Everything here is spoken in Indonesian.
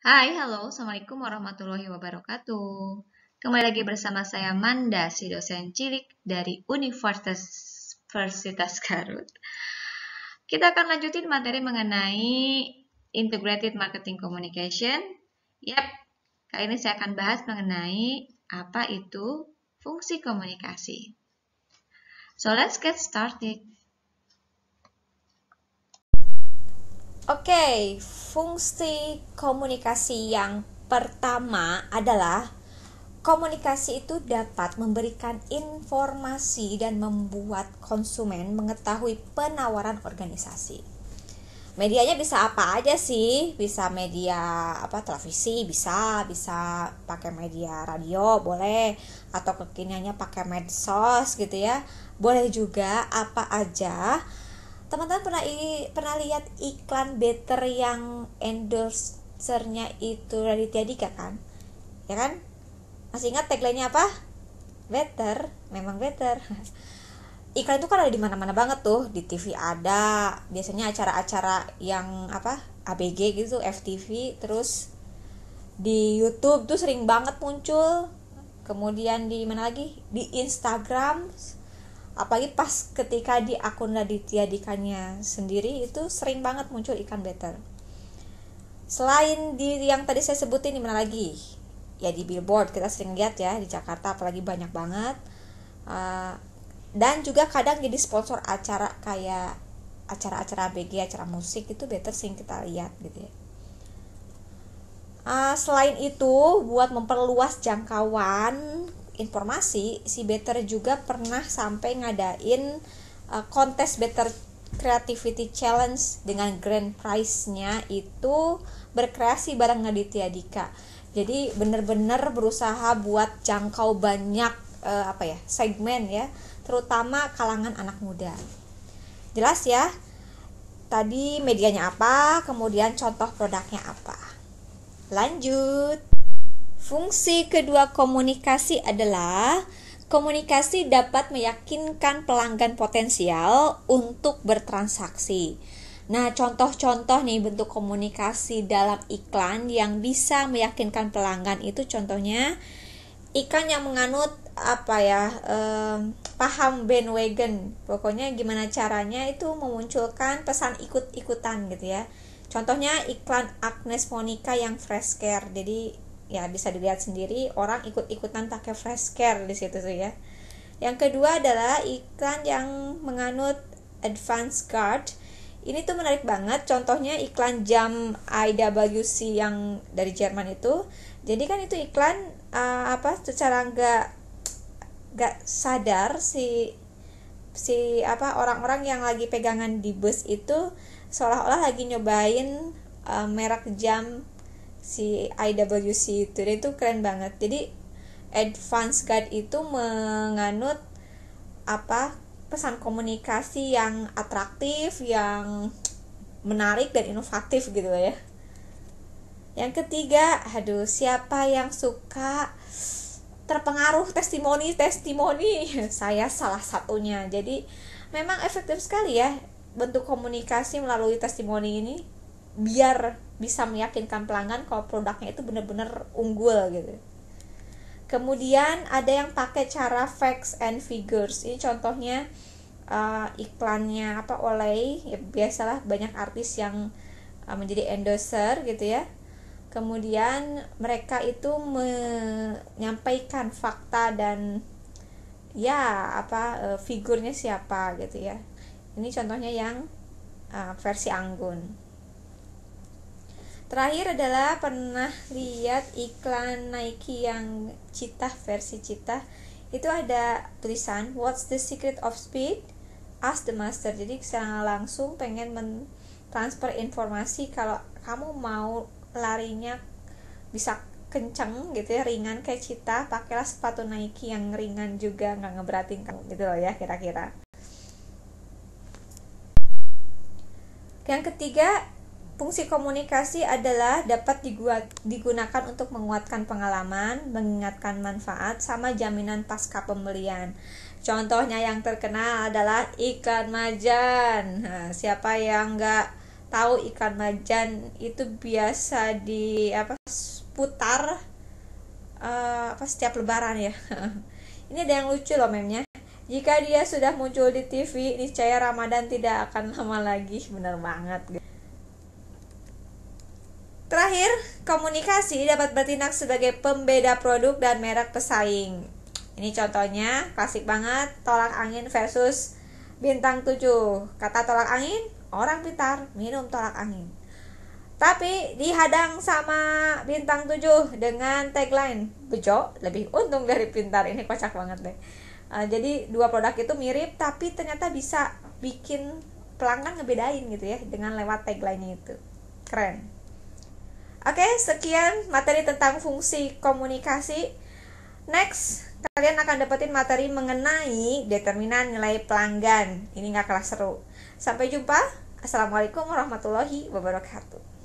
Hai, halo, Assalamualaikum warahmatullahi wabarakatuh. Kembali lagi bersama saya Manda, si dosen cilik dari Universitas, Universitas Garut. Kita akan lanjutin materi mengenai Integrated Marketing Communication. Yap, kali ini saya akan bahas mengenai apa itu fungsi komunikasi. So let's get started. Oke, fungsi komunikasi yang pertama adalah komunikasi itu dapat memberikan informasi dan membuat konsumen mengetahui penawaran organisasi. Medianya bisa apa aja sih? Bisa media apa televisi, bisa, bisa pakai media radio, boleh atau kekiniannya pakai medsos gitu ya. Boleh juga apa aja teman-teman pernah i, pernah lihat iklan better yang endorsernya itu Raditya Dika kan ya kan masih ingat tagline-nya apa better memang better iklan itu kan ada di mana-mana banget tuh di TV ada biasanya acara-acara yang apa ABG gitu FTV terus di YouTube tuh sering banget muncul kemudian di mana lagi di Instagram apalagi pas ketika di akun Raditya Dikanya sendiri itu sering banget muncul ikan better selain di yang tadi saya sebutin di mana lagi ya di billboard kita sering lihat ya di Jakarta apalagi banyak banget uh, dan juga kadang jadi sponsor acara kayak acara-acara BG acara musik itu better sering kita lihat gitu ya Uh, selain itu, buat memperluas jangkauan, informasi si Better juga pernah sampai ngadain uh, kontes Better Creativity Challenge dengan grand prize-nya itu berkreasi bareng Aditya Dika. Jadi benar-benar berusaha buat jangkau banyak uh, apa ya segmen ya, terutama kalangan anak muda. Jelas ya. Tadi medianya apa, kemudian contoh produknya apa. Lanjut. Fungsi kedua komunikasi adalah komunikasi dapat meyakinkan pelanggan potensial untuk bertransaksi. Nah, contoh-contoh nih bentuk komunikasi dalam iklan yang bisa meyakinkan pelanggan itu contohnya iklan yang menganut apa ya eh, paham bandwagon pokoknya gimana caranya itu memunculkan pesan ikut-ikutan gitu ya contohnya iklan Agnes Monica yang fresh care jadi ya bisa dilihat sendiri orang ikut-ikutan pakai fresh care di situ tuh ya. Yang kedua adalah iklan yang menganut advance card. Ini tuh menarik banget. Contohnya iklan jam IWC yang dari Jerman itu. Jadi kan itu iklan uh, apa secara nggak nggak sadar si si apa orang-orang yang lagi pegangan di bus itu seolah-olah lagi nyobain uh, merek jam si IWC itu dia itu keren banget jadi advance guide itu menganut apa pesan komunikasi yang atraktif yang menarik dan inovatif gitu ya yang ketiga aduh siapa yang suka terpengaruh testimoni testimoni saya salah satunya jadi memang efektif sekali ya bentuk komunikasi melalui testimoni ini biar bisa meyakinkan pelanggan kalau produknya itu benar-benar unggul gitu. Kemudian ada yang pakai cara facts and figures. Ini contohnya uh, iklannya apa oleh ya biasalah banyak artis yang uh, menjadi endorser gitu ya. Kemudian mereka itu menyampaikan fakta dan ya apa uh, figurnya siapa gitu ya. Ini contohnya yang uh, versi Anggun. Terakhir adalah pernah lihat iklan Nike yang citah versi citah itu ada tulisan What's the secret of speed? Ask the master. Jadi saya langsung pengen mentransfer informasi kalau kamu mau larinya bisa kenceng gitu ya ringan kayak cita pakailah sepatu Nike yang ringan juga nggak ngeberatin kamu gitu loh ya kira-kira yang ketiga Fungsi komunikasi adalah dapat digunakan untuk menguatkan pengalaman, mengingatkan manfaat, sama jaminan pasca pembelian. Contohnya yang terkenal adalah ikan majan. Nah, siapa yang nggak tahu ikan majan itu biasa di apa putar uh, eh, apa setiap lebaran ya. Ini ada yang lucu loh memnya. Jika dia sudah muncul di TV, niscaya Ramadan tidak akan lama lagi. Bener banget. Terakhir, komunikasi dapat bertindak sebagai pembeda produk dan merek pesaing. Ini contohnya klasik banget, tolak angin versus bintang 7. Kata tolak angin, orang pintar minum tolak angin. Tapi dihadang sama bintang 7 dengan tagline bejo lebih untung dari pintar. Ini kocak banget deh. Eh, jadi dua produk itu mirip tapi ternyata bisa bikin pelanggan ngebedain gitu ya dengan lewat tagline-nya itu. Keren. Oke, sekian materi tentang fungsi komunikasi. Next, kalian akan dapetin materi mengenai determinan nilai pelanggan. Ini nggak kalah seru. Sampai jumpa. Assalamualaikum warahmatullahi wabarakatuh.